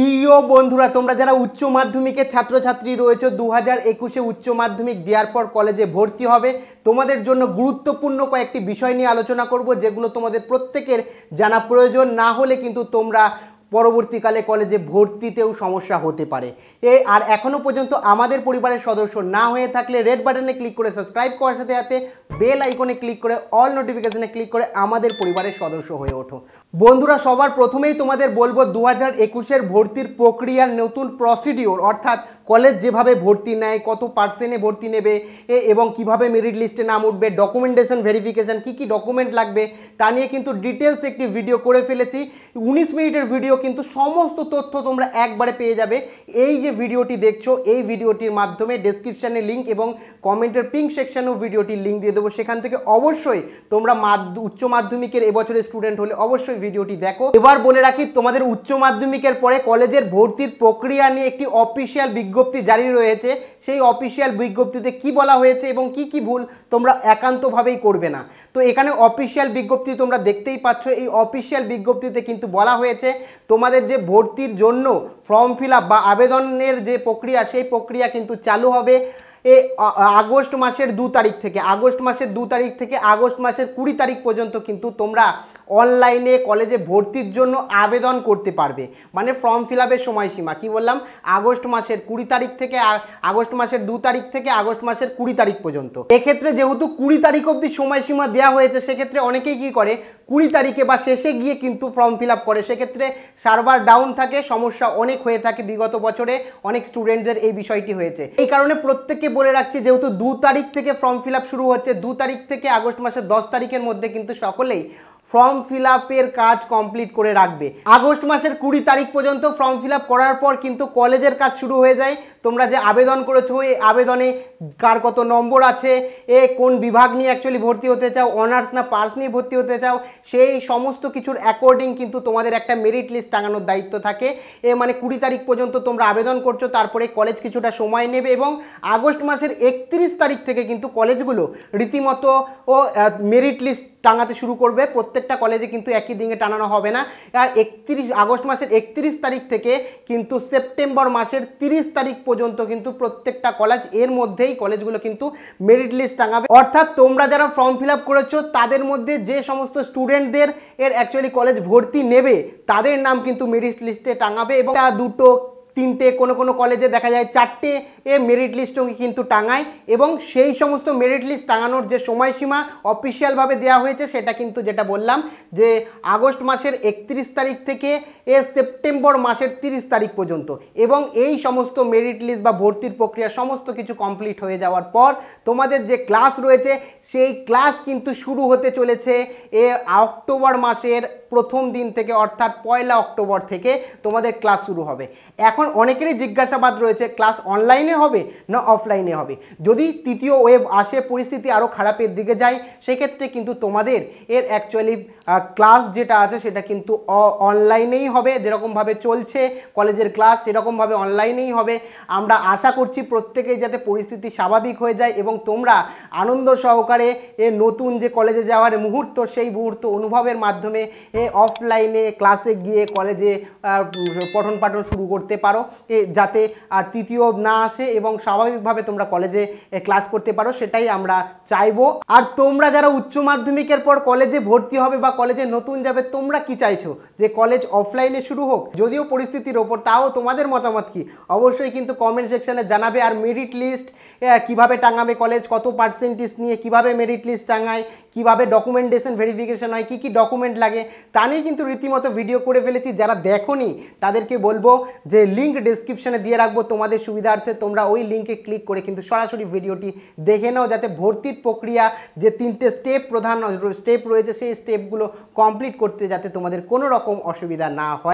প্রিয় বন্ধুরা তোমরা যারা উচ্চ মাধ্যমিকের ছাত্রছাত্রী রয়েছে দু হাজার একুশে উচ্চ মাধ্যমিক দেওয়ার পর কলেজে ভর্তি হবে তোমাদের জন্য গুরুত্বপূর্ণ কয়েকটি বিষয় নিয়ে আলোচনা করব যেগুলো তোমাদের প্রত্যেকের জানা প্রয়োজন না হলে কিন্তু তোমরা পরবর্তীকালে কলেজে ভর্তিতেও সমস্যা হতে পারে এ আর এখনও পর্যন্ত আমাদের পরিবারের সদস্য না হয়ে থাকলে রেড বাটনে ক্লিক করে সাবস্ক্রাইব করার সাথে সাথে বেল আইকনে ক্লিক করে অল নোটিফিকেশানে ক্লিক করে আমাদের পরিবারের সদস্য হয়ে ওঠো বন্ধুরা সবার প্রথমেই তোমাদের বলবো দু হাজার একুশের ভর্তির প্রক্রিয়ার নতুন প্রসিডিওর অর্থাৎ কলেজ যেভাবে ভর্তি নেয় কত পার্সেন্টে ভর্তি নেবে এবং কিভাবে মেরিট লিস্টে নাম উঠবে ডকুমেন্টেশন ভেরিফিকেশান কি কি ডকুমেন্ট লাগবে তা নিয়ে কিন্তু ডিটেলস একটি ভিডিও করে ফেলেছি উনিশ মিনিটের ভিডিও কিন্তু সমস্ত তথ্য তোমরা একবারে পেয়ে যাবে এই যে ভিডিওটি দেখছো এই ভিডিওটির মাধ্যমে ডেসক্রিপশানে লিঙ্ক এবং কমেন্টের পিঙ্ক সেকশানেও ভিডিওটির লিঙ্ক দিয়ে দেবো সেখান থেকে অবশ্যই তোমরা উচ্চ মাধ্যমিকের এবছরের স্টুডেন্ট হলে অবশ্যই ভিডিওটি দেখো এবার বলে রাখি তোমাদের উচ্চ মাধ্যমিকের পরে কলেজের ভর্তির প্রক্রিয়া নিয়ে একটি অফিসিয়াল বিজ্ঞপ্তি জারি রয়েছে সেই অফিসিয়াল বিজ্ঞপ্তিতে কি বলা হয়েছে এবং কি কি ভুল তোমরা একান্তভাবেই করবে না তো এখানে অফিসিয়াল বিজ্ঞপ্তি তোমরা দেখতেই পাচ্ছ এই অফিসিয়াল বিজ্ঞপ্তিতে কিন্তু বলা হয়েছে তোমাদের যে ভর্তির জন্য ফর্ম ফিল বা আবেদনের যে প্রক্রিয়া সেই প্রক্রিয়া কিন্তু চালু হবে এ আগস্ট মাসের দু তারিখ থেকে আগস্ট মাসের দু তারিখ থেকে আগস্ট মাসের কুড়ি তারিখ পর্যন্ত কিন্তু তোমরা অনলাইনে কলেজে ভর্তির জন্য আবেদন করতে পারবে মানে ফর্ম ফিল আপের সময়সীমা কি বললাম আগস্ট মাসের কুড়ি তারিখ থেকে আগস্ট মাসের দু তারিখ থেকে আগস্ট মাসের কুড়ি তারিখ পর্যন্ত এক্ষেত্রে যেহেতু কুড়ি তারিখ অবধি সময়সীমা দেওয়া হয়েছে সেক্ষেত্রে অনেকেই কি করে কুড়ি তারিখে বা শেষে গিয়ে কিন্তু ফর্ম ফিল আপ করে সেক্ষেত্রে সার্ভার ডাউন থাকে সমস্যা অনেক হয়ে থাকে বিগত বছরে অনেক স্টুডেন্টদের এই বিষয়টি হয়েছে এই কারণে প্রত্যেককে বলে রাখছি যেহেতু দু তারিখ থেকে ফর্ম ফিল আপ শুরু হচ্ছে দু তারিখ থেকে আগস্ট মাসের দশ তারিখের মধ্যে কিন্তু সকলেই ফর্ম ফিল আপের কাজ কমপ্লিট করে রাখবে আগস্ট মাসের কুড়ি তারিখ পর্যন্ত ফর্ম ফিল করার পর কিন্তু কলেজের কাজ শুরু হয়ে যায় তোমরা যে আবেদন করেছো এই আবেদনে কার কত নম্বর আছে এ কোন বিভাগ নিয়ে অ্যাকচুয়ালি ভর্তি হতে চাও অনার্স না পার্স নিয়ে ভর্তি হতে চাও সেই সমস্ত কিছুর অ্যাকর্ডিং কিন্তু তোমাদের একটা মেরিট লিস্ট টাঙানোর দায়িত্ব থাকে এ মানে কুড়ি তারিখ পর্যন্ত তোমরা আবেদন করছো তারপরে কলেজ কিছুটা সময় নেবে এবং আগস্ট মাসের একত্রিশ তারিখ থেকে কিন্তু কলেজগুলো রীতিমতো ও মেরিট লিস্ট টাঙাতে শুরু করবে প্রত্যেকটা কলেজে কিন্তু একই দিনে টানানো হবে না আর একত্রিশ আগস্ট মাসের একত্রিশ তারিখ থেকে কিন্তু সেপ্টেম্বর মাসের তিরিশ তারিখ পর্যন্ত কিন্তু প্রত্যেকটা কলেজ এর মধ্যেই কলেজগুলো কিন্তু মেরিট লিস্ট টাঙাবে অর্থাৎ তোমরা যারা ফর্ম ফিল আপ করেছো তাদের মধ্যে যে সমস্ত স্টুডেন্টদের এর অ্যাকচুয়ালি কলেজ ভর্তি নেবে তাদের নাম কিন্তু মেরিট লিস্টে টাঙাবে এবং দুটো তিনটে কোনো কোনো কলেজে দেখা যায় চারটে এ মেরিট লিস্টও কিন্তু টাঙায় এবং সেই সমস্ত মেরিট লিস্ট টাঙানোর যে সময়সীমা অফিসিয়ালভাবে দেওয়া হয়েছে সেটা কিন্তু যেটা বললাম যে আগস্ট মাসের একত্রিশ তারিখ থেকে এ সেপ্টেম্বর মাসের তিরিশ তারিখ পর্যন্ত এবং এই সমস্ত মেরিট লিস্ট বা ভর্তির প্রক্রিয়া সমস্ত কিছু কমপ্লিট হয়ে যাওয়ার পর তোমাদের যে ক্লাস রয়েছে সেই ক্লাস কিন্তু শুরু হতে চলেছে এ অক্টোবর মাসের প্রথম দিন থেকে অর্থাৎ পয়লা অক্টোবর থেকে তোমাদের ক্লাস শুরু হবে এখন অনেকেরই জিজ্ঞাসাবাদ রয়েছে ক্লাস অনলাইনে হবে না অফলাইনে হবে যদি তৃতীয় ওয়েব আসে পরিস্থিতি আরও খারাপের দিকে যায় সেক্ষেত্রে কিন্তু তোমাদের এর অ্যাকচুয়ালি ক্লাস যেটা আছে সেটা কিন্তু অনলাইনেই হবে যেরকমভাবে চলছে কলেজের ক্লাস সেরকমভাবে অনলাইনেই হবে আমরা আশা করছি প্রত্যেকেই যাতে পরিস্থিতি স্বাভাবিক হয়ে যায় এবং তোমরা আনন্দ সহকারে এ নতুন যে কলেজে যাওয়ার মুহূর্ত সেই মুহূর্ত অনুভবের মাধ্যমে এ মানে অফলাইনে ক্লাসে গিয়ে কলেজে পঠন পাঠন শুরু করতে পারো যাতে আর তৃতীয় না আসে এবং স্বাভাবিকভাবে তোমরা কলেজে ক্লাস করতে পারো সেটাই আমরা চাইবো আর তোমরা যারা উচ্চ মাধ্যমিকের পর কলেজে ভর্তি হবে বা কলেজে নতুন যাবে তোমরা কি চাইছো যে কলেজ অফলাইনে শুরু হোক যদিও পরিস্থিতির ওপর তাও তোমাদের মতামত কি অবশ্যই কিন্তু কমেন্ট সেকশানে জানাবে আর মেরিট লিস্ট কিভাবে টাঙাবে কলেজ কত পার্সেন্টেজ নিয়ে কিভাবে মেরিট লিস্ট টাঙায় কিভাবে ডকুমেন্টেশন ভেরিফিকেশন হয় কি কি ডকুমেন্ট লাগে তা নিয়ে কিন্তু রীতিমতো ভিডিও করে ফেলেছি যারা দেখোনি তাদেরকে বলবো যে লিঙ্ক ডিসক্রিপশানে দিয়ে রাখবো তোমাদের সুবিধার্থে তোমরা ওই লিঙ্কে ক্লিক করে কিন্তু সরাসরি ভিডিওটি দেখে নাও যাতে ভর্তির প্রক্রিয়া যে তিনটে স্টেপ প্রধান স্টেপ রয়েছে সেই স্টেপগুলো কমপ্লিট করতে যাতে তোমাদের কোনো রকম অসুবিধা না হয়